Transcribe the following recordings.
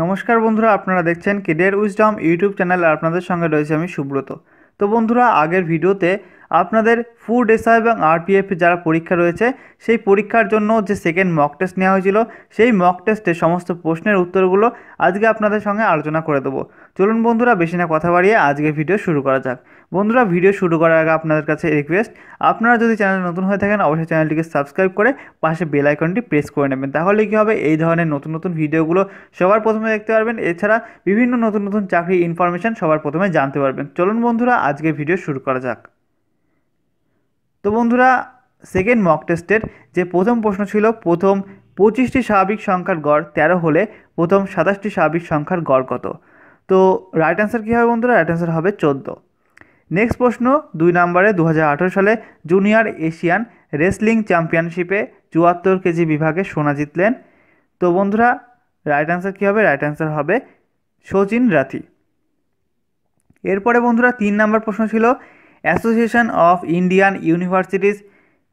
নমস্কার বন্ধুরা আপনারা দেখছেন কেডিয়ার উইজডম ইউটিউব চ্যানেল আপনাদের সঙ্গে রয়েছে আমি সুব্রত তো বন্ধুরা আগের ভিডিওতে আপনাদের ফুড এসআ এবং আরপিএফ যারা পরীক্ষা রয়েছে সেই পরীক্ষার জন্য যে সেকেন্ড মক টেস্ট নেওয়া হয়েছিল সেই মক টেস্টে সমস্ত প্রশ্নের উত্তরগুলো আজকে আপনাদের সঙ্গে আলোচনা করে দেবো চলুন বন্ধুরা বেশি না কথা বাড়িয়ে আজকে ভিডিও শুরু করা যাক বন্ধুরা ভিডিও শুরু করার আগে আপনাদের কাছে রিকোয়েস্ট আপনারা যদি চ্যানেলে নতুন হয়ে থাকেন অবশ্যই চ্যানেলটিকে সাবস্ক্রাইব করে পাশে বেল আইকনটি প্রেস করে নেবেন তাহলে কী হবে এই ধরনের নতুন নতুন ভিডিওগুলো সবার প্রথমে দেখতে পারবেন এছাড়া বিভিন্ন নতুন নতুন চাকরি ইনফরমেশান সবার প্রথমে জানতে পারবেন চলুন বন্ধুরা আজকে ভিডিও শুরু করা যাক তো বন্ধুরা সেকেন্ড মক টেস্টের যে প্রথম প্রশ্ন ছিল প্রথম পঁচিশটি স্বাভাবিক সংখ্যার গড় তেরো হলে প্রথম সাতাশটি স্বাভাবিক সংখ্যার গড় কত তো রাইট অ্যান্সার কী হবে বন্ধুরা রাইট অ্যান্সার হবে চোদ্দ নেক্সট প্রশ্ন দুই নম্বরে দু সালে জুনিয়র এশিয়ান রেসলিং চ্যাম্পিয়নশিপে চুয়াত্তর কেজি বিভাগে সোনা জিতলেন তো বন্ধুরা রাইট অ্যান্সার কী হবে রাইট অ্যান্সার হবে সচিন রাথি এরপরে বন্ধুরা তিন নম্বর প্রশ্ন ছিল association of Indian universities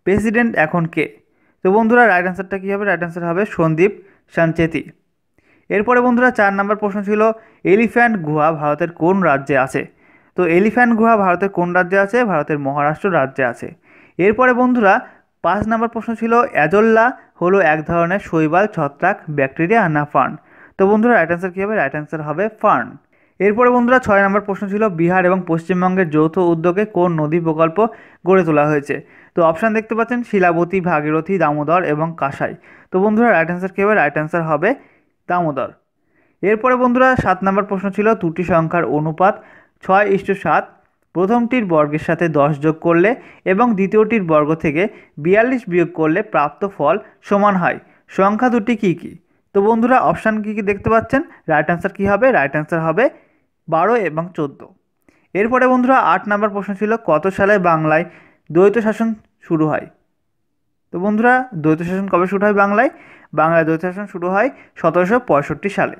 president এখন কে তো বন্ধুরা রাইট অ্যান্সারটা কী হবে রাইট অ্যান্সার হবে সন্দীপ সানচেতি এরপরে বন্ধুরা চার নম্বর প্রশ্ন ছিল এলিফ্যান্ট গুহা ভারতের কোন রাজ্যে আছে তো এলিফ্যান্ট গুহা ভারতের কোন রাজ্যে আছে ভারতের মহারাষ্ট্র রাজ্যে আছে এরপরে বন্ধুরা পাঁচ নম্বর প্রশ্ন ছিল অ্যাজোল্লা হলো এক ধরনের শৈবাল ছত্রাক ব্যাকটেরিয়া না ফার্ন তো বন্ধুরা রাইট অ্যান্সার কী হবে রাইট অ্যান্সার হবে ফার্ন এরপরে বন্ধুরা ছয় নম্বর প্রশ্ন ছিল বিহার এবং পশ্চিমবঙ্গের যৌথ উদ্যোগে কোন নদী প্রকল্প গড়ে তোলা হয়েছে তো অপশান দেখতে পাচ্ছেন শিলাবতী ভাগীরথী দামোদর এবং কাঁসাই তো বন্ধুরা রাইট অ্যান্সার কী হবে রাইট অ্যান্সার হবে দামোদর এরপরে বন্ধুরা সাত নম্বর প্রশ্ন ছিল ত্রুটি সংখ্যার অনুপাত ছয় ইস্টু সাত প্রথমটির বর্গের সাথে দশ যোগ করলে এবং দ্বিতীয়টির বর্গ থেকে বিয়াল্লিশ বিয়োগ করলে প্রাপ্ত ফল সমান হয় সংখ্যা দুটি কী কী তো বন্ধুরা অপশান কী কী দেখতে পাচ্ছেন রাইট অ্যান্সার কী হবে রাইট অ্যান্সার হবে বারো এবং চোদ্দ এরপরে বন্ধুরা আট নাম্বার প্রশ্ন ছিল কত সালে বাংলায় দ্বৈত শাসন শুরু হয় তো বন্ধুরা দ্বৈত শাসন কবে শুরু হয় বাংলায় বাংলায় দ্বৈত শাসন শুরু হয় সতেরোশো পঁয়ষট্টি সালে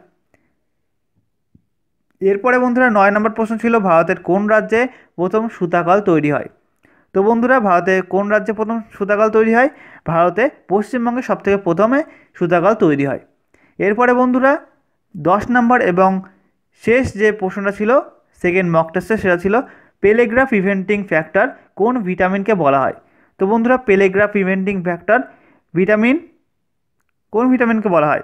এরপরে বন্ধুরা নয় নম্বর প্রশ্ন ছিল ভারতের কোন রাজ্যে প্রথম সুতাকল তৈরি হয় তো বন্ধুরা ভারতে কোন রাজ্যে প্রথম সুতাকল তৈরি হয় ভারতে পশ্চিমবঙ্গে সবথেকে প্রথমে সুতাকল তৈরি হয় এরপরে বন্ধুরা দশ নম্বর এবং শেষ যে প্রশ্নটা ছিল সেকেন্ড মক টেস্টে সেটা ছিল পেলেগ্রাফ ইভেন্টিং ফ্যাক্টর কোন ভিটামিনকে বলা হয় তো বন্ধুরা পেলেগ্রাফ ইভেন্টিং ফ্যাক্টর ভিটামিন কোন ভিটামিনকে বলা হয়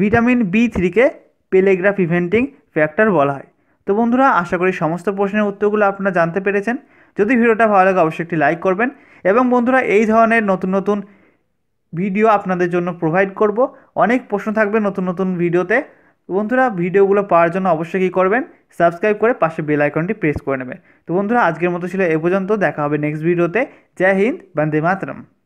ভিটামিন বি থ্রিকে পেলেগ্রাফ ইভেন্টিং ফ্যাক্টর বলা হয় তো বন্ধুরা আশা করি সমস্ত প্রশ্নের উত্তরগুলো আপনারা জানতে পেরেছেন যদি ভিডিওটা ভালো লাগে অবশ্যই একটি লাইক করবেন এবং বন্ধুরা এই ধরনের নতুন নতুন ভিডিও আপনাদের জন্য প্রোভাইড করব অনেক প্রশ্ন থাকবে নতুন নতুন ভিডিওতে তো বন্ধুরা ভিডিওগুলো পাওয়ার জন্য অবশ্যই কী করবেন সাবস্ক্রাইব করে পাশে বেল আইকনটি প্রেস করে নেবেন তো বন্ধুরা আজকের মতো ছিল এ পর্যন্ত দেখা হবে নেক্সট ভিডিওতে জয় হিন্দ বন্দে মাতরম